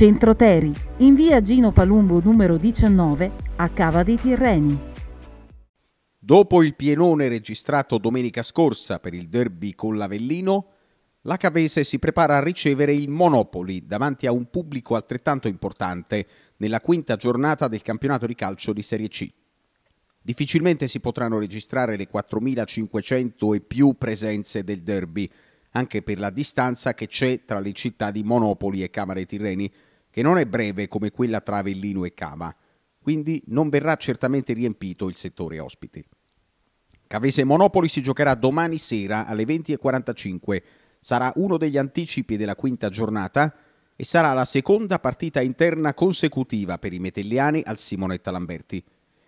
Centro Teri, in via Gino Palumbo numero 19 a Cava dei Tirreni. Dopo il pienone registrato domenica scorsa per il derby con l'Avellino, la Cavese si prepara a ricevere il Monopoli davanti a un pubblico altrettanto importante nella quinta giornata del campionato di calcio di Serie C. Difficilmente si potranno registrare le 4.500 e più presenze del derby, anche per la distanza che c'è tra le città di Monopoli e Camere Tirreni, che non è breve come quella tra Avellino e Cava, quindi non verrà certamente riempito il settore ospiti. Cavese Monopoli si giocherà domani sera alle 20.45, sarà uno degli anticipi della quinta giornata e sarà la seconda partita interna consecutiva per i metelliani al Simonetta Lamberti.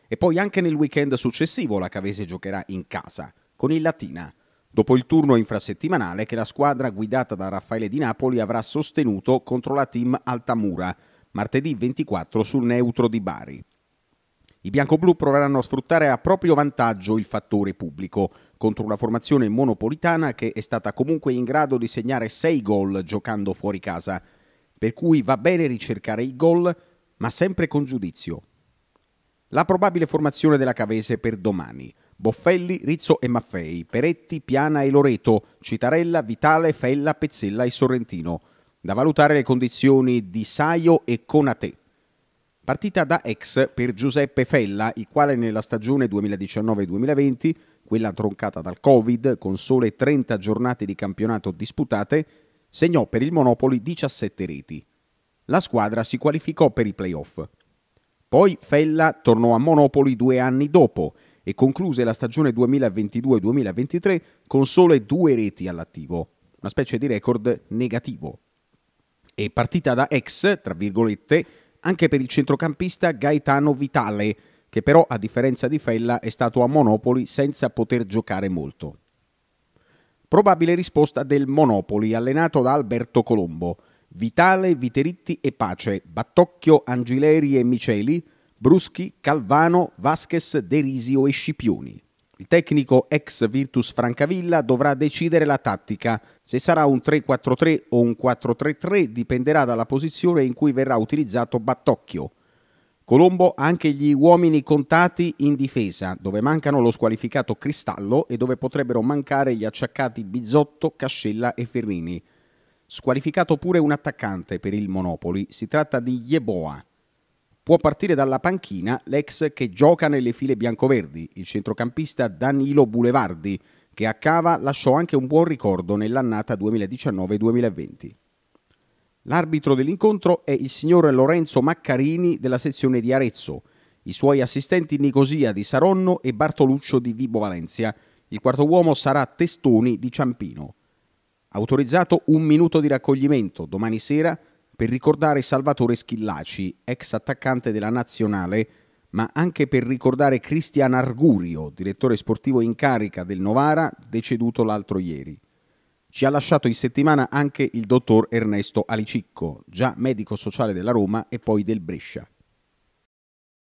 E poi anche nel weekend successivo la Cavese giocherà in casa, con il Latina, dopo il turno infrasettimanale che la squadra guidata da Raffaele Di Napoli avrà sostenuto contro la team Altamura, martedì 24 sul neutro di Bari. I bianco-blu proveranno a sfruttare a proprio vantaggio il fattore pubblico contro una formazione monopolitana che è stata comunque in grado di segnare 6 gol giocando fuori casa, per cui va bene ricercare il gol, ma sempre con giudizio. La probabile formazione della Cavese per domani. Boffelli, Rizzo e Maffei, Peretti, Piana e Loreto, Citarella, Vitale, Fella, Pezzella e Sorrentino. Da valutare le condizioni di Saio e Conate. Partita da ex per Giuseppe Fella, il quale nella stagione 2019-2020, quella troncata dal Covid, con sole 30 giornate di campionato disputate, segnò per il Monopoli 17 reti. La squadra si qualificò per i playoff. Poi Fella tornò a Monopoli due anni dopo e concluse la stagione 2022-2023 con sole due reti all'attivo, una specie di record negativo. E partita da ex, tra virgolette, anche per il centrocampista Gaetano Vitale, che però a differenza di Fella è stato a Monopoli senza poter giocare molto. Probabile risposta del Monopoli allenato da Alberto Colombo. Vitale, Viteritti e Pace, Battocchio, Angileri e Miceli Bruschi, Calvano, Vasquez, Derisio e Scipioni. Il tecnico ex Virtus Francavilla dovrà decidere la tattica. Se sarà un 3-4-3 o un 4-3-3 dipenderà dalla posizione in cui verrà utilizzato Battocchio. Colombo ha anche gli uomini contati in difesa, dove mancano lo squalificato Cristallo e dove potrebbero mancare gli acciaccati Bizzotto, Cascella e Ferrini. Squalificato pure un attaccante per il Monopoli, si tratta di Yeboa. Può partire dalla panchina l'ex che gioca nelle file biancoverdi, il centrocampista Danilo Bulevardi, che a Cava lasciò anche un buon ricordo nell'annata 2019-2020. L'arbitro dell'incontro è il signor Lorenzo Maccarini della sezione di Arezzo, i suoi assistenti Nicosia di Saronno e Bartoluccio di Vibo Valencia. Il quarto uomo sarà Testoni di Ciampino. Autorizzato un minuto di raccoglimento domani sera per ricordare Salvatore Schillaci, ex attaccante della nazionale, ma anche per ricordare Cristian Argurio, direttore sportivo in carica del Novara, deceduto l'altro ieri. Ci ha lasciato in settimana anche il dottor Ernesto Alicicco, già medico sociale della Roma e poi del Brescia.